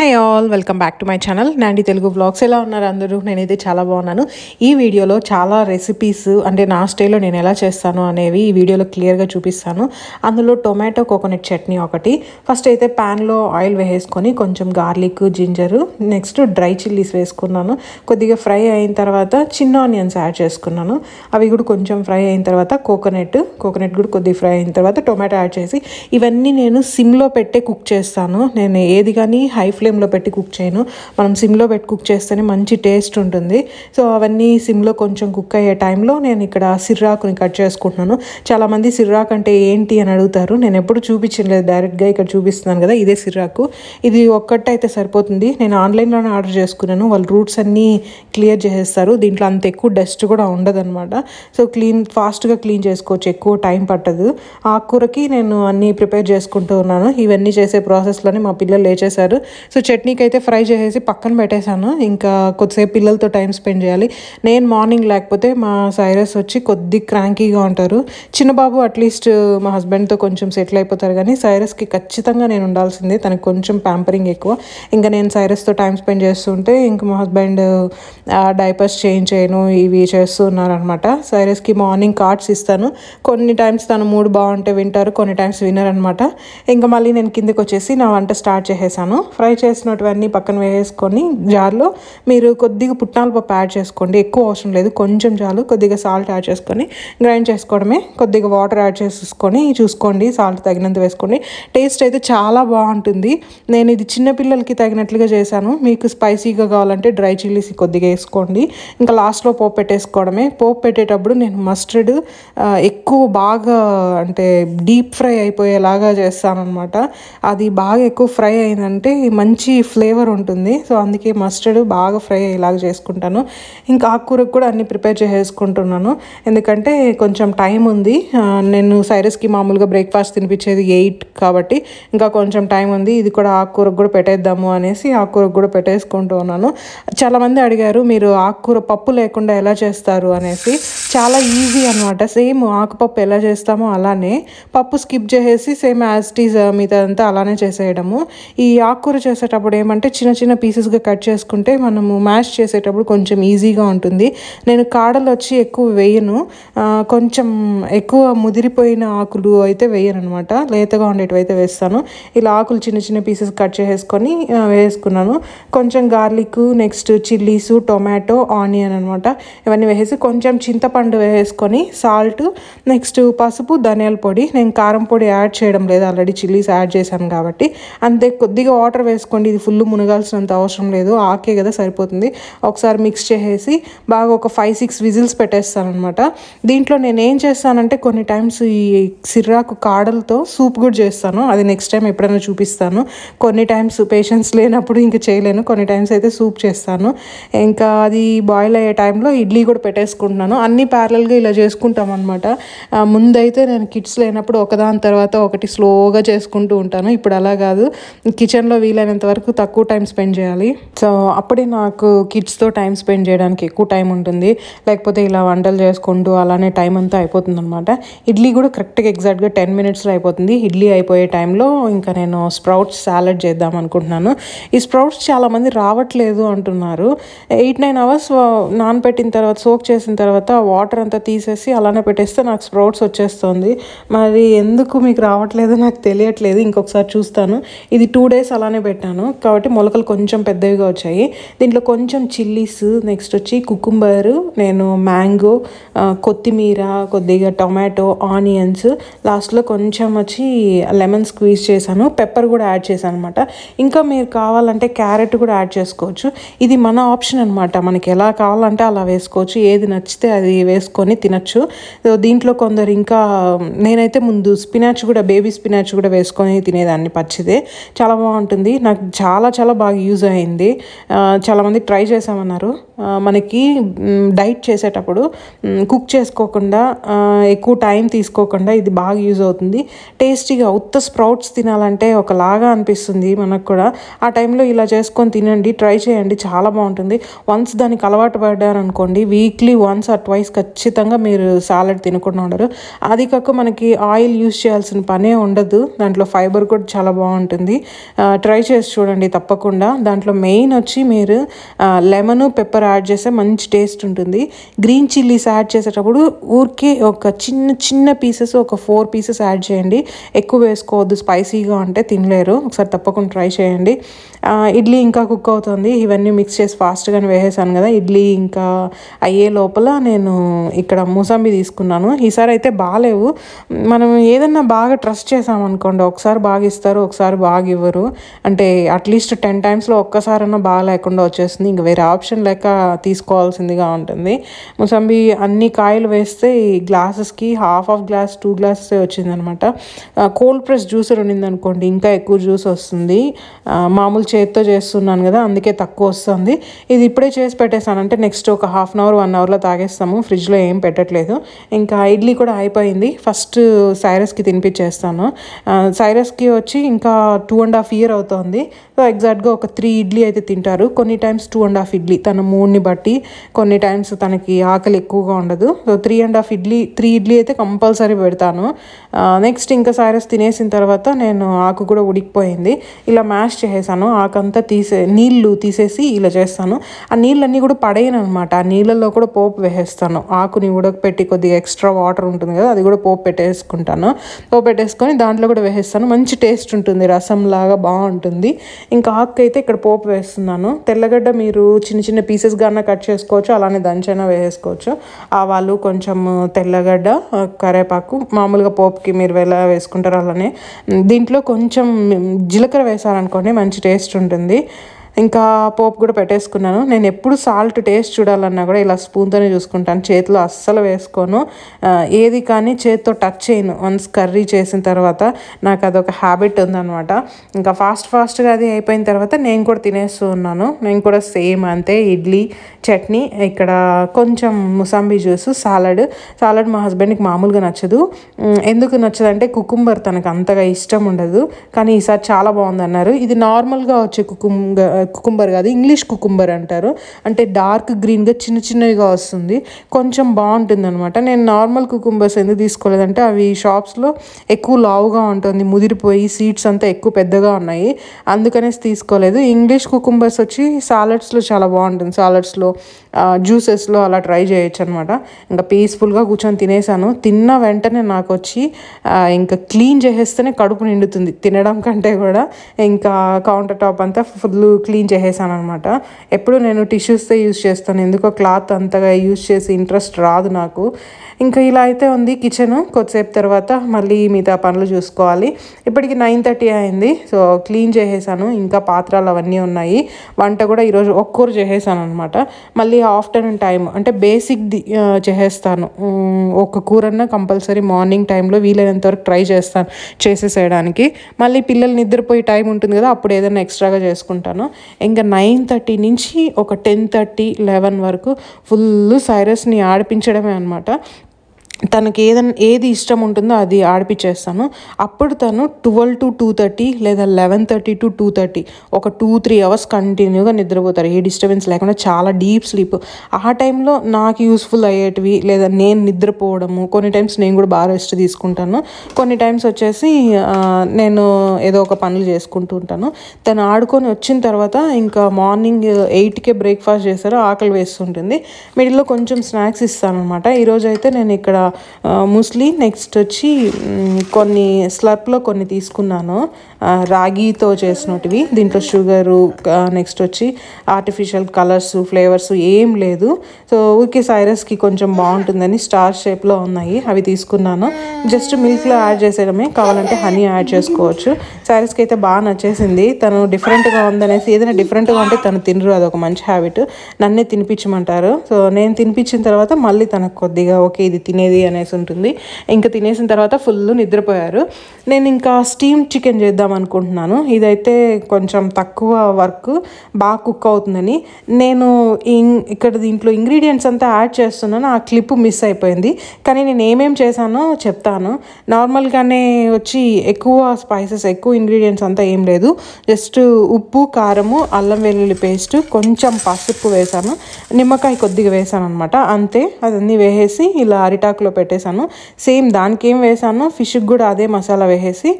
high all welcome back to my channel నాండి Telugu blogs ఎలా ఉన్నారు అందరూ నేనైతే చాలా బాగున్నాను ఈ వీడియోలో చాలా రెసిపీస్ అంటే నా స్టైల్లో నేను ఎలా చేస్తాను అనేవి ఈ వీడియోలో క్లియర్గా చూపిస్తాను అందులో టొమాటో కోకోనట్ చట్నీ ఒకటి ఫస్ట్ అయితే ప్యాన్లో ఆయిల్ వేసుకొని కొంచెం garlic ginger next dry chillies వేసుకున్నాను కొద్దిగా ఫ్రై అయిన తర్వాత చిన్న ఆనియన్స్ యాడ్ చేసుకున్నాను అవి కూడా కొంచెం ఫ్రై అయిన తర్వాత కోకోనట్ కోకోనట్ కూడా కొద్దిగా ఫ్రై అయిన తర్వాత టొమాటో యాడ్ చేసి ఇవన్నీ నేను సిమ్లో పెట్టే కుక్ చేస్తాను నేను ఏది కానీ హై ఫ్లేమ్ ఫ్లేమ్లో పెట్టి కుక్ చేయను మనం సిమ్లో పెట్టి కుక్ చేస్తేనే మంచి టేస్ట్ ఉంటుంది సో అవన్నీ సిమ్లో కొంచెం కుక్ అయ్యే టైంలో నేను ఇక్కడ సిర్రాకుని కట్ చేసుకుంటున్నాను చాలామంది సిర్రాకు అంటే ఏంటి అని అడుగుతారు నేను ఎప్పుడు చూపించలేదు డైరెక్ట్గా ఇక్కడ చూపిస్తున్నాను కదా ఇదే సిర్రాకు ఇది ఒక్కటైతే సరిపోతుంది నేను ఆన్లైన్లోనే ఆర్డర్ చేసుకున్నాను వాళ్ళు రూట్స్ అన్నీ క్లియర్ చేసేస్తారు దీంట్లో అంత ఎక్కువ డస్ట్ కూడా ఉండదన్నమాట సో క్లీన్ ఫాస్ట్గా క్లీన్ చేసుకోవచ్చు ఎక్కువ టైం పట్టదు ఆ కూరకి నేను అన్నీ ప్రిపేర్ చేసుకుంటూ ఉన్నాను ఇవన్నీ చేసే ప్రాసెస్లోనే మా పిల్లలు లేచేశారు సో సో చట్నీకి అయితే ఫ్రై చేసేసి పక్కన పెట్టేశాను ఇంకా కొద్దిసేపు పిల్లలతో టైం స్పెండ్ చేయాలి నేను మార్నింగ్ లేకపోతే మా సైరస్ వచ్చి కొద్ది క్రాంకీగా ఉంటారు చిన్నబాబు అట్లీస్ట్ మా హస్బెండ్తో కొంచెం సెటిల్ అయిపోతారు కానీ సైరస్కి ఖచ్చితంగా నేను ఉండాల్సిందే తనకు కొంచెం ప్యాంపరింగ్ ఎక్కువ ఇంకా నేను సైరస్తో టైం స్పెండ్ చేస్తుంటే ఇంకా మా హస్బెండ్ డైపర్స్ చేంజ్ చేయను ఇవి చేస్తున్నారనమాట సైరస్కి మార్నింగ్ కార్డ్స్ ఇస్తాను కొన్ని టైమ్స్ తను మూడు బాగుంటే వింటారు కొన్ని టైమ్స్ వినరు అనమాట ఇంకా మళ్ళీ నేను కిందకి వచ్చేసి నా వంట స్టార్ట్ చేసేసాను ఫ్రై చేసి చేసినటువన్నీ పక్కన వేసుకొని జార్లో మీరు కొద్దిగా పుట్నాల పప్పు యాడ్ చేసుకోండి ఎక్కువ అవసరం లేదు కొంచెం చాలు కొద్దిగా సాల్ట్ యాడ్ చేసుకొని గ్రైండ్ చేసుకోవడమే కొద్దిగా వాటర్ యాడ్ చేసుకొని చూసుకోండి సాల్ట్ తగినంత వేసుకోండి టేస్ట్ అయితే చాలా బాగుంటుంది నేను ఇది చిన్నపిల్లలకి తగినట్లుగా చేశాను మీకు స్పైసీగా కావాలంటే డ్రై చిల్లీస్ కొద్దిగా వేసుకోండి ఇంకా లాస్ట్లో పోపు పెట్టేసుకోవడమే పోపు పెట్టేటప్పుడు నేను మస్టర్డ్ ఎక్కువ బాగా అంటే డీప్ ఫ్రై అయిపోయేలాగా చేస్తాను అనమాట అది బాగా ఎక్కువ ఫ్రై అయిందంటే మంచి మంచి ఫ్లేవర్ ఉంటుంది సో అందుకే మస్టర్డ్ బాగా ఫ్రై అయ్యేలాగా చేసుకుంటాను ఇంకా ఆకుకూరకు కూడా అన్ని ప్రిపేర్ చేసేసుకుంటున్నాను ఎందుకంటే కొంచెం టైం ఉంది నేను సైరస్కి మామూలుగా బ్రేక్ఫాస్ట్ తినిపించేది ఎయిట్ కాబట్టి ఇంకా కొంచెం టైం ఉంది ఇది కూడా ఆకుకూరకు కూడా పెట్టేద్దాము అనేసి ఆకుకూరకు కూడా పెట్టేసుకుంటూ ఉన్నాను చాలామంది అడిగారు మీరు ఆకుకూర పప్పు లేకుండా ఎలా చేస్తారు అనేసి చాలా ఈజీ అనమాట సేమ్ ఆకుపప్పు ఎలా చేస్తామో అలానే పప్పు స్కిప్ చేసేసి సేమ్ యాజ్ టీజ్ మీదంతా అలానే చేసేయడము ఈ ఆకుకూర చేసేటప్పుడు ఏమంటే చిన్న చిన్న పీసెస్గా కట్ చేసుకుంటే మనము మ్యాష్ చేసేటప్పుడు కొంచెం ఈజీగా ఉంటుంది నేను కాడలు వచ్చి ఎక్కువ వేయను కొంచెం ఎక్కువ ముదిరిపోయిన ఆకులు అయితే వేయను అనమాట లేతగా ఉండేటివైతే వేస్తాను ఇలా ఆకులు చిన్న చిన్న పీసెస్ కట్ చేసేసుకొని వేసుకున్నాను కొంచెం garlic next chillies tomato onion అనమాట ఇవన్నీ వేసేసి కొంచెం చింతపండు పండు వేసుకొని సాల్ట్ నెక్స్ట్ పసుపు ధనియాల పొడి నేను కారం పొడి యాడ్ చేయడం లేదు ఆల్రెడీ చిల్లీస్ యాడ్ చేశాను కాబట్టి అంతే కొద్దిగా వాటర్ వేసుకోండి ఇది ఫుల్ మునగాల్సినంత అవసరం లేదు ఆకే కదా సరిపోతుంది ఒకసారి మిక్స్ చేసేసి బాగా ఒక ఫైవ్ సిక్స్ విజిల్స్ పెట్టేస్తానమాట దీంట్లో నేను ఏం చేస్తానంటే కొన్ని టైమ్స్ ఈ సిర్రాకు కాడలతో సూప్ కూడా చేస్తాను అది నెక్స్ట్ టైం ఎప్పుడైనా చూపిస్తాను కొన్ని టైమ్స్ పేషెంట్స్ లేనప్పుడు ఇంకా చేయలేను కొన్ని టైమ్స్ అయితే సూప్ చేస్తాను ఇంకా అది బాయిల్ అయ్యే టైంలో ఇడ్లీ కూడా పెట్టేసుకుంటున్నాను అన్ని ప్యారల్గా ఇలా చేసుకుంటాం అనమాట ముందైతే నేను కిడ్స్ లేనప్పుడు ఒకదాని తర్వాత ఒకటి స్లోగా చేసుకుంటూ ఉంటాను ఇప్పుడు అలా కాదు కిచెన్లో వీలైనంత వరకు తక్కువ టైం స్పెండ్ చేయాలి సో అప్పుడే నాకు కిడ్స్తో టైం స్పెండ్ చేయడానికి ఎక్కువ టైం ఉంటుంది లేకపోతే ఇలా వంటలు చేసుకుంటూ అలానే టైం అంతా అయిపోతుంది అనమాట ఇడ్లీ కూడా కరెక్ట్గా ఎగ్జాక్ట్గా టెన్ మినిట్స్లో అయిపోతుంది ఇడ్లీ అయిపోయే టైంలో ఇంకా నేను స్ప్రౌట్స్ సాలడ్ చేద్దాం అనుకుంటున్నాను ఈ స్ప్రౌట్స్ చాలామంది రావట్లేదు అంటున్నారు ఎయిట్ నైన్ అవర్స్ నాన్ పెట్టిన తర్వాత సోక్ చేసిన తర్వాత వాటర్ అంతా తీసేసి అలానే పెట్టేస్తే నాకు స్ప్రౌట్స్ వచ్చేస్తుంది మరి ఎందుకు మీకు రావట్లేదు నాకు తెలియట్లేదు ఇంకొకసారి చూస్తాను ఇది టూ డేస్ అలానే పెట్టాను కాబట్టి మొలకలు కొంచెం పెద్దవిగా వచ్చాయి దీంట్లో కొంచెం చిల్లీస్ నెక్స్ట్ వచ్చి కుకుంబరు నేను మ్యాంగో కొత్తిమీర కొద్దిగా టొమాటో ఆనియన్స్ లాస్ట్లో కొంచెం వచ్చి లెమన్ స్క్వీజ్ చేశాను పెప్పర్ కూడా యాడ్ చేశాను అనమాట ఇంకా మీరు కావాలంటే క్యారెట్ కూడా యాడ్ చేసుకోవచ్చు ఇది మన ఆప్షన్ అనమాట మనకి ఎలా కావాలంటే అలా వేసుకోవచ్చు ఏది నచ్చితే అది వేసుకొని తినచ్చు దీంట్లో కొందరు ఇంకా నేనైతే ముందు స్పినాచ్ కూడా బేబీ స్పినాచ్ కూడా వేసుకొని తినేదాన్ని పచ్చిదే చాలా బాగుంటుంది నాకు చాలా చాలా బాగా యూజ్ అయింది చాలామంది ట్రై చేసామన్నారు మనకి డైట్ చేసేటప్పుడు కుక్ చేసుకోకుండా ఎక్కువ టైం తీసుకోకుండా ఇది బాగా యూజ్ అవుతుంది టేస్టీగా ఉత్త స్ప్రౌట్స్ తినాలంటే ఒకలాగా అనిపిస్తుంది మనకు కూడా ఆ టైంలో ఇలా చేసుకొని తినండి ట్రై చేయండి చాలా బాగుంటుంది వన్స్ దానికి అలవాటు పడ్డారనుకోండి వీక్లీ వన్స్ ఆర్ ట్వైస్ ఖచ్చితంగా మీరు సాలడ్ తినకుండా ఉండరు అది కాక మనకి ఆయిల్ యూస్ చేయాల్సిన పనే ఉండదు దాంట్లో ఫైబర్ కూడా చాలా బాగుంటుంది ట్రై చేసి చూడండి తప్పకుండా దాంట్లో మెయిన్ వచ్చి మీరు లెమన్ పెప్పర్ యాడ్ చేస్తే మంచి టేస్ట్ ఉంటుంది గ్రీన్ చిల్లీస్ యాడ్ చేసేటప్పుడు ఊరికే ఒక చిన్న చిన్న పీసెస్ ఒక ఫోర్ పీసెస్ యాడ్ చేయండి ఎక్కువ వేసుకోవద్దు స్పైసీగా అంటే తినలేరు ఒకసారి తప్పకుండా ట్రై చేయండి ఇడ్లీ ఇంకా కుక్ అవుతుంది ఇవన్నీ మిక్స్ చేసి ఫాస్ట్గానే వేసేసాను కదా ఇడ్లీ ఇంకా అయ్యే లోపల నేను ఇక్కడ మూసంబి తీసుకున్నాను ఈసారి అయితే బాగాలేవు మనం ఏదన్నా బాగా ట్రస్ట్ చేసామనుకోండి ఒకసారి బాగా ఇస్తారు ఒకసారి బాగా ఇవ్వరు అంటే అట్లీస్ట్ టెన్ టైమ్స్లో ఒక్కసారన్నా బాగా లేకుండా వచ్చేస్తుంది ఇంక వేరే ఆప్షన్ లేక తీసుకోవాల్సిందిగా ఉంటుంది మూసంబి అన్ని కాయలు వేస్తే ఈ గ్లాసెస్కి half of glass two glasses వచ్చిందనమాట కోల్డ్ ప్రెస్ జ్యూసర్ ఉండింది అనుకోండి ఇంకా ఎక్కువ జ్యూస్ వస్తుంది మామూలు చేతితో చేస్తున్నాను కదా అందుకే తక్కువ వస్తుంది ఇది ఇప్పుడే చేసి పెట్టేస్తాను అంటే నెక్స్ట్ ఒక హాఫ్ అన్ అవర్ వన్ అవర్లో తాగేస్తాము ఫ్రిడ్జ్లో ఏం పెట్టట్లేదు ఇంకా ఇడ్లీ కూడా అయిపోయింది ఫస్ట్ సైరస్కి తినిపించేస్తాను సైరస్కి వచ్చి ఇంకా టూ అండ్ హాఫ్ ఇయర్ అవుతుంది సో ఎగ్జాక్ట్గా ఒక త్రీ ఇడ్లీ అయితే తింటారు కొన్ని times two and half idli తన మూడ్ని బట్టి కొన్ని టైమ్స్ తనకి ఆకలి ఎక్కువగా ఉండదు so three and half idli three idli అయితే కంపల్సరీ పెడతాను నెక్స్ట్ ఇంకా సైరస్ తినేసిన తర్వాత నేను ఆకు కూడా ఉడికిపోయింది ఇలా మ్యాష్ చేసేసాను ఆకంతా తీసే నీళ్లు తీసేసి ఇలా చేస్తాను ఆ నీళ్ళన్నీ కూడా పడేయను అనమాట ఆ నీళ్ళల్లో కూడా పోపు వేసేస్తాను ఆకుని ఉడకపెట్టి కొద్దిగా ఎక్స్ట్రా వాటర్ ఉంటుంది కదా అది కూడా పోపు పెట్టేసుకుంటాను పోపు పెట్టేసుకొని దాంట్లో కూడా వేసేస్తాను మంచి టేస్ట్ ఉంటుంది రసం లాగా బాగుంటుంది ఇంకా ఆకు అయితే ఇక్కడ పోపు వేస్తున్నాను తెల్లగడ్డ మీరు చిన్న చిన్న పీసెస్గా అన్న కట్ చేసుకోవచ్చు అలానే దంచైనా వేసేసుకోవచ్చు ఆవాలు కొంచెం తెల్లగడ్డ కరేపాకు మామూలుగా పోపుకి మీరు ఎలా వేసుకుంటారు అలానే దీంట్లో కొంచెం జీలకర్ర వేసారనుకోండి మంచి టేస్ట్ ఉంటుంది ఇంకా పోపు కూడా పెట్టేసుకున్నాను నేను ఎప్పుడు సాల్ట్ టేస్ట్ చూడాలన్నా కూడా ఇలా స్పూన్తోనే చూసుకుంటాను చేతిలో అస్సలు వేసుకోను ఏది కానీ చేతితో టచ్ చేయను వన్స్ కర్రీ చేసిన తర్వాత నాకు అదొక హ్యాబిట్ ఉందనమాట ఇంకా ఫాస్ట్ ఫాస్ట్గా అది అయిపోయిన తర్వాత నేను కూడా తినేస్తూ ఉన్నాను నేను కూడా సేమ్ అంతే ఇడ్లీ చట్నీ ఇక్కడ కొంచెం ముసాంబి జ్యూస్ సాలడ్ సాలడ్ మా హస్బెండ్కి మామూలుగా నచ్చదు ఎందుకు నచ్చదంటే కుకుంబర్ తనకు అంతగా ఇష్టం ఉండదు కానీ ఈసారి చాలా బాగుందన్నారు ఇది నార్మల్గా వచ్చే కుకుంబర్ కుకుంబర్ కాదు ఇంగ్లీష్ కుకుంబర్ అంటారు అంటే డార్క్ గ్రీన్గా చిన్న చిన్నవిగా వస్తుంది కొంచెం బాగుంటుంది అనమాట నేను నార్మల్ కుకుంబర్స్ ఎందుకు తీసుకోలేదంటే అవి షాప్స్లో ఎక్కువ లావుగా ఉంటుంది ముదిరిపోయి సీడ్స్ అంతా ఎక్కువ పెద్దగా ఉన్నాయి అందుకనేసి తీసుకోలేదు ఇంగ్లీష్ కుకుంబర్స్ వచ్చి సాలడ్స్లో చాలా బాగుంటుంది సాలడ్స్లో జ్యూసెస్లో అలా ట్రై చేయొచ్చు అనమాట ఇంకా పీస్ఫుల్గా కూర్చొని తినేసాను తిన్న వెంటనే నాకు వచ్చి ఇంకా క్లీన్ చేసేస్తేనే కడుపు నిండుతుంది తినడం కంటే కూడా ఇంకా కౌంటర్ టాప్ అంతా ఫుల్ క్లీన్ చేసేసాను అనమాట ఎప్పుడు నేను టిష్యూస్తో యూస్ చేస్తాను ఎందుకో క్లాత్ అంతగా యూస్ చేసి ఇంట్రెస్ట్ రాదు నాకు ఇంకా ఇలా అయితే ఉంది కిచెన్ కొద్దిసేపు తర్వాత మళ్ళీ మిగతా పనులు చూసుకోవాలి ఇప్పటికి నైన్ థర్టీ అయింది సో క్లీన్ చేసేసాను ఇంకా పాత్రలు అవన్నీ ఉన్నాయి వంట కూడా ఈరోజు ఒక్కరు చేసేసాను అనమాట మళ్ళీ ఆఫ్టర్నూన్ టైం అంటే బేసిక్ చేసేస్తాను ఒక కూరన్న కంపల్సరీ మార్నింగ్ టైంలో వీలైనంత వరకు ట్రై చేస్తాను చేసేసేయడానికి మళ్ళీ పిల్లలు నిద్రపోయే టైం ఉంటుంది కదా అప్పుడు ఏదైనా ఎక్స్ట్రాగా చేసుకుంటాను ఇంకా నైన్ థర్టీ నుంచి ఒక టెన్ థర్టీ లెవెన్ వరకు ఫుల్ సైరస్ని ఆడిపించడమే అనమాట తనకి ఏదన్నా ఏది ఇష్టం ఉంటుందో అది ఆడిపించేస్తాను అప్పుడు తను ట్వెల్వ్ టు టూ థర్టీ లేదా eleven thirty to two thirty ఒక టూ త్రీ అవర్స్ కంటిన్యూగా నిద్రపోతారు ఏ డిస్టర్బెన్స్ లేకుండా చాలా డీప్ స్లీప్ ఆ టైంలో నాకు యూస్ఫుల్ అయ్యేటివి లేదా నేను నిద్రపోవడము కొన్ని టైమ్స్ నేను కూడా బాగా రెస్ట్ తీసుకుంటాను కొన్ని టైమ్స్ వచ్చేసి నేను ఏదో ఒక పనులు చేసుకుంటూ ఉంటాను తను ఆడుకొని వచ్చిన తర్వాత ఇంకా మార్నింగ్ ఎయిట్కే బ్రేక్ఫాస్ట్ చేస్తారు ఆకలి వేస్తుంటుంది మిడిల్లో కొంచెం స్నాక్స్ ఇస్తాను అనమాట ఈరోజు అయితే నేను ఇక్కడ ముస్లి నెక్స్ట్ వచ్చి కొన్ని స్లర్ప్లో కొన్ని తీసుకున్నాను రాగితో చేసినవి దీంట్లో షుగరు నెక్స్ట్ వచ్చి ఆర్టిఫిషియల్ కలర్స్ ఫ్లేవర్స్ ఏం లేదు సో ఊరికే సైరస్కి కొంచెం బాగుంటుందని స్టార్ షేప్లో ఉన్నాయి అవి తీసుకున్నాను జస్ట్ మిల్క్లో యాడ్ చేసేయడమే కావాలంటే హనీ యాడ్ చేసుకోవచ్చు సైరస్కి అయితే బాగా నచ్చేసింది తను డిఫరెంట్గా ఉందనేసి ఏదైనా డిఫరెంట్గా ఉంటే తను తినరు అదొక మంచి హ్యాబిట్ నన్నే తినిపించమంటారు సో నేను తినిపించిన తర్వాత మళ్ళీ తనకు కొద్దిగా ఓకే ఇది తినేది అనేసి ఉంటుంది ఇంకా తినేసిన తర్వాత ఫుల్ నిద్రపోయారు నేను ఇంకా స్టీమ్ చికెన్ చేద్దాం చేద్దాం అనుకుంటున్నాను ఇదైతే కొంచెం తక్కువ వర్క్ బాగా కుక్ అవుతుందని నేను ఇక్కడ దీంట్లో ఇంగ్రీడియంట్స్ అంతా యాడ్ చేస్తున్నాను ఆ క్లిప్ మిస్ అయిపోయింది కానీ నేను ఏమేం చేశానో చెప్తాను నార్మల్గానే వచ్చి ఎక్కువ స్పైసెస్ ఎక్కువ ఇంగ్రీడియంట్స్ అంతా ఏం లేదు జస్ట్ ఉప్పు కారము అల్లం వెల్లుల్లి పేస్ట్ కొంచెం పసుపు వేశాను నిమ్మకాయ కొద్దిగా వేశాను అనమాట అంతే అదన్నీ వేసేసి ఇలా అరిటాకులో పెట్టేశాను సేమ్ దానికి ఏం వేశాను ఫిష్కి కూడా అదే మసాలా వేసేసి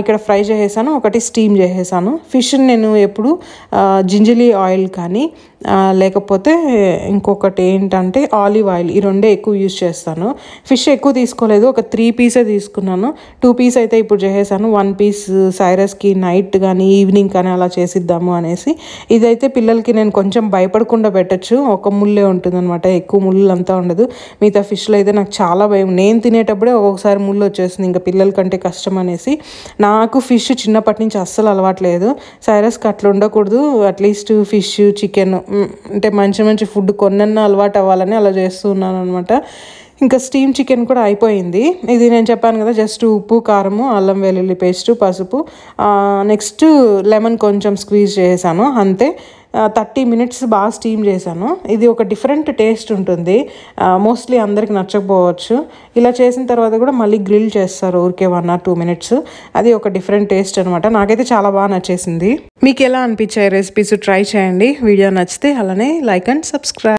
ఇక్కడ ఫ్రై చేసేసి చేశాను ఒకటి స్టీమ్ చేసేసాను ఫిష్ నేను ఎప్పుడు జింజలీ ఆయిల్ కానీ లేకపోతే ఇంకొకటి ఏంటంటే ఆలివ్ ఆయిల్ ఈ రెండే ఎక్కువ యూజ్ చేస్తాను ఫిష్ ఎక్కువ తీసుకోలేదు ఒక త్రీ పీసే తీసుకున్నాను టూ పీస్ అయితే ఇప్పుడు చేసేసాను వన్ పీస్ సైరస్కి నైట్ కానీ ఈవినింగ్ కానీ అలా చేసిద్దాము అనేసి ఇదైతే పిల్లలకి నేను కొంచెం భయపడకుండా పెట్టచ్చు ఒక ముళ్ళే ఉంటుందన్నమాట ఎక్కువ ముళ్ళు అంతా ఉండదు మిగతా ఫిష్లో అయితే నాకు చాలా భయం నేను తినేటప్పుడే ఒక్కొక్కసారి ముళ్ళు వచ్చేస్తుంది ఇంకా పిల్లల కంటే కష్టం అనేసి నాకు ఫిష్ చిన్నప్పటి నుంచి అస్సలు అలవాట్లేదు సైరస్కి అట్లా ఉండకూడదు అట్లీస్ట్ ఫిష్ చికెన్ అంటే మంచి మంచి ఫుడ్ కొన్న అలవాటు అవ్వాలని అలా చేస్తున్నాను అనమాట ఇంకా స్టీమ్ చికెన్ కూడా అయిపోయింది ఇది నేను చెప్పాను కదా జస్ట్ ఉప్పు కారము అల్లం వెల్లుల్లి పేస్టు పసుపు నెక్స్ట్ లెమన్ కొంచెం స్క్వీజ్ చేశాను అంతే థర్టీ మినిట్స్ బాగా స్టీమ్ చేశాను ఇది ఒక డిఫరెంట్ టేస్ట్ ఉంటుంది మోస్ట్లీ అందరికి నచ్చకపోవచ్చు ఇలా చేసిన తర్వాత కూడా మళ్ళీ గ్రిల్ చేస్తారు ఊరికే వన్ ఆర్ టూ మినిట్స్ అది ఒక డిఫరెంట్ టేస్ట్ అనమాట నాకైతే చాలా బాగా నచ్చేసింది మీకు ఎలా అనిపించాయి రెసిపీస్ ట్రై చేయండి వీడియో నచ్చితే అలానే లైక్ అండ్ సబ్స్క్రైబ్